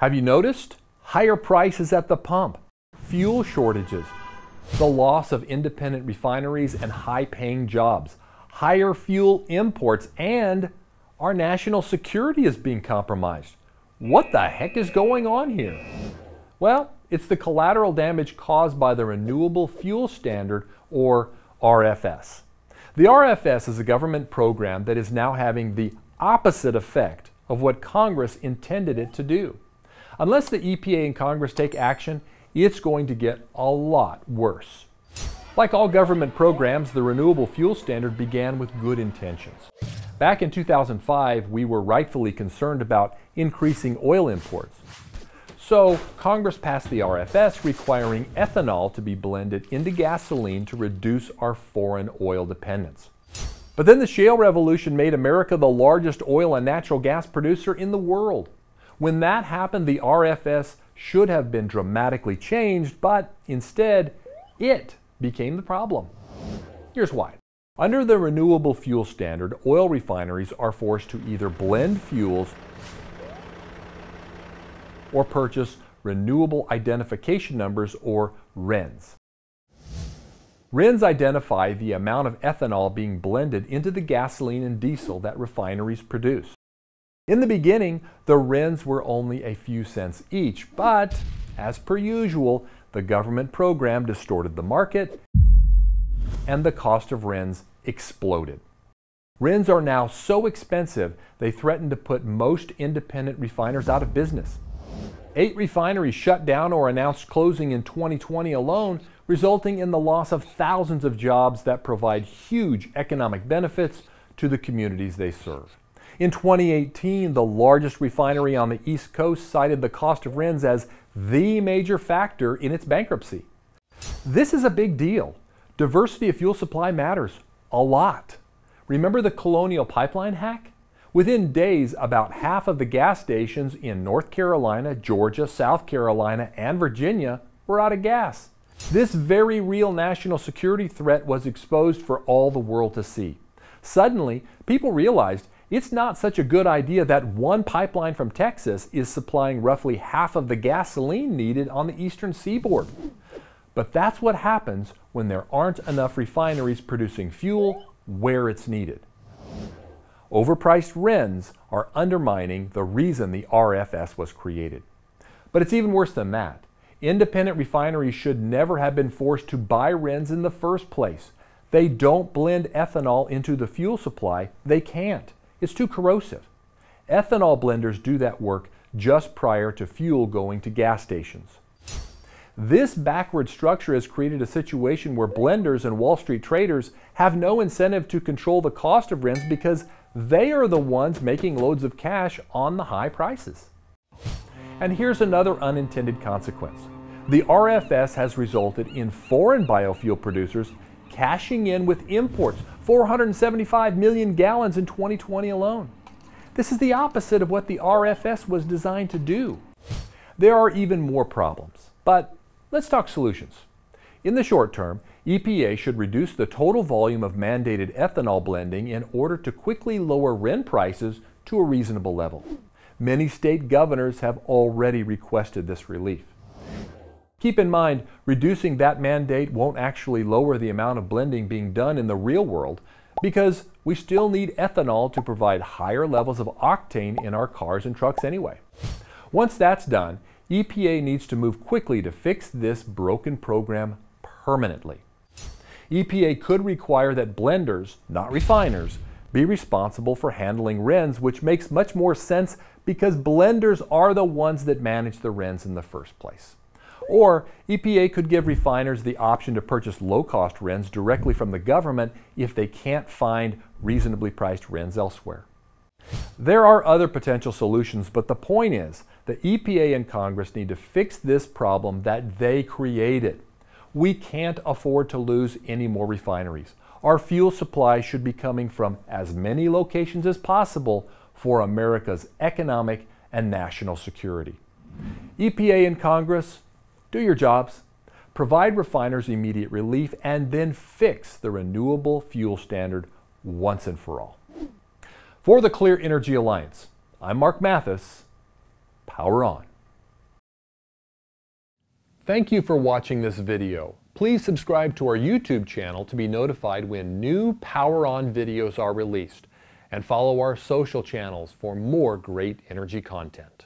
Have you noticed? Higher prices at the pump, fuel shortages, the loss of independent refineries and high paying jobs, higher fuel imports, and our national security is being compromised. What the heck is going on here? Well, it's the collateral damage caused by the Renewable Fuel Standard, or RFS. The RFS is a government program that is now having the opposite effect of what Congress intended it to do. Unless the EPA and Congress take action, it's going to get a lot worse. Like all government programs, the Renewable Fuel Standard began with good intentions. Back in 2005, we were rightfully concerned about increasing oil imports. So, Congress passed the RFS requiring ethanol to be blended into gasoline to reduce our foreign oil dependence. But then the shale revolution made America the largest oil and natural gas producer in the world. When that happened, the RFS should have been dramatically changed, but instead, it became the problem. Here's why. Under the renewable fuel standard, oil refineries are forced to either blend fuels or purchase renewable identification numbers or RENs. RENs identify the amount of ethanol being blended into the gasoline and diesel that refineries produce. In the beginning, the RINs were only a few cents each, but as per usual, the government program distorted the market and the cost of RINs exploded. RINs are now so expensive, they threaten to put most independent refiners out of business. Eight refineries shut down or announced closing in 2020 alone, resulting in the loss of thousands of jobs that provide huge economic benefits to the communities they serve. In 2018, the largest refinery on the East Coast cited the cost of RINs as the major factor in its bankruptcy. This is a big deal. Diversity of fuel supply matters a lot. Remember the Colonial Pipeline hack? Within days, about half of the gas stations in North Carolina, Georgia, South Carolina, and Virginia were out of gas. This very real national security threat was exposed for all the world to see. Suddenly, people realized it's not such a good idea that one pipeline from Texas is supplying roughly half of the gasoline needed on the eastern seaboard. But that's what happens when there aren't enough refineries producing fuel where it's needed. Overpriced RINs are undermining the reason the RFS was created. But it's even worse than that. Independent refineries should never have been forced to buy RINs in the first place. They don't blend ethanol into the fuel supply, they can't. It's too corrosive. Ethanol blenders do that work just prior to fuel going to gas stations. This backward structure has created a situation where blenders and Wall Street traders have no incentive to control the cost of RINs because they are the ones making loads of cash on the high prices. And here's another unintended consequence. The RFS has resulted in foreign biofuel producers cashing in with imports, 475 million gallons in 2020 alone. This is the opposite of what the RFS was designed to do. There are even more problems, but let's talk solutions. In the short term, EPA should reduce the total volume of mandated ethanol blending in order to quickly lower RIN prices to a reasonable level. Many state governors have already requested this relief. Keep in mind, reducing that mandate won't actually lower the amount of blending being done in the real world because we still need ethanol to provide higher levels of octane in our cars and trucks anyway. Once that's done, EPA needs to move quickly to fix this broken program permanently. EPA could require that blenders, not refiners, be responsible for handling RENs, which makes much more sense because blenders are the ones that manage the RENs in the first place. Or EPA could give refiners the option to purchase low-cost RINs directly from the government if they can't find reasonably priced RINs elsewhere. There are other potential solutions, but the point is the EPA and Congress need to fix this problem that they created. We can't afford to lose any more refineries. Our fuel supply should be coming from as many locations as possible for America's economic and national security. EPA and Congress, do your jobs. Provide refiners immediate relief and then fix the renewable fuel standard once and for all. For the Clear Energy Alliance, I'm Mark Mathis. Power on. Thank you for watching this video. Please subscribe to our YouTube channel to be notified when new Power On videos are released and follow our social channels for more great energy content.